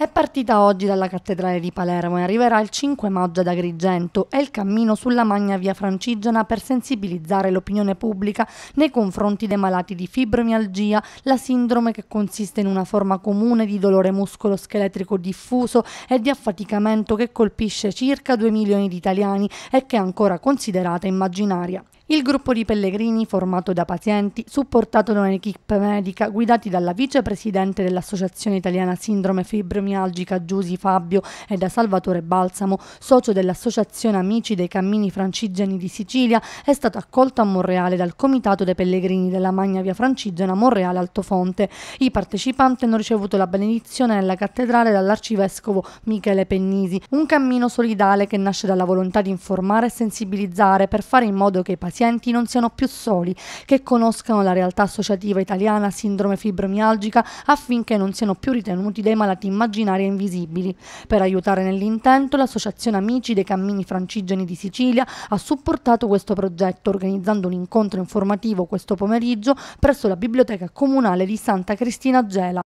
È partita oggi dalla cattedrale di Palermo e arriverà il 5 maggio ad Agrigento È il cammino sulla Magna Via Francigena per sensibilizzare l'opinione pubblica nei confronti dei malati di fibromialgia, la sindrome che consiste in una forma comune di dolore muscoloscheletrico diffuso e di affaticamento che colpisce circa 2 milioni di italiani e che è ancora considerata immaginaria. Il gruppo di pellegrini, formato da pazienti, supportato da un'equipe medica, guidati dalla vicepresidente dell'Associazione Italiana Sindrome Fibromialgica Giusi Fabio e da Salvatore Balsamo, socio dell'Associazione Amici dei Cammini Francigeni di Sicilia, è stato accolto a Monreale dal Comitato dei Pellegrini della Magna Via Francigena Monreale Altofonte. I partecipanti hanno ricevuto la benedizione nella cattedrale dall'arcivescovo Michele Pennisi, un cammino solidale che nasce dalla volontà di informare e sensibilizzare per fare in modo che i pazienti pazienti non siano più soli, che conoscano la realtà associativa italiana sindrome fibromialgica affinché non siano più ritenuti dei malati immaginari e invisibili. Per aiutare nell'intento, l'Associazione Amici dei Cammini Francigeni di Sicilia ha supportato questo progetto organizzando un incontro informativo questo pomeriggio presso la Biblioteca Comunale di Santa Cristina Gela.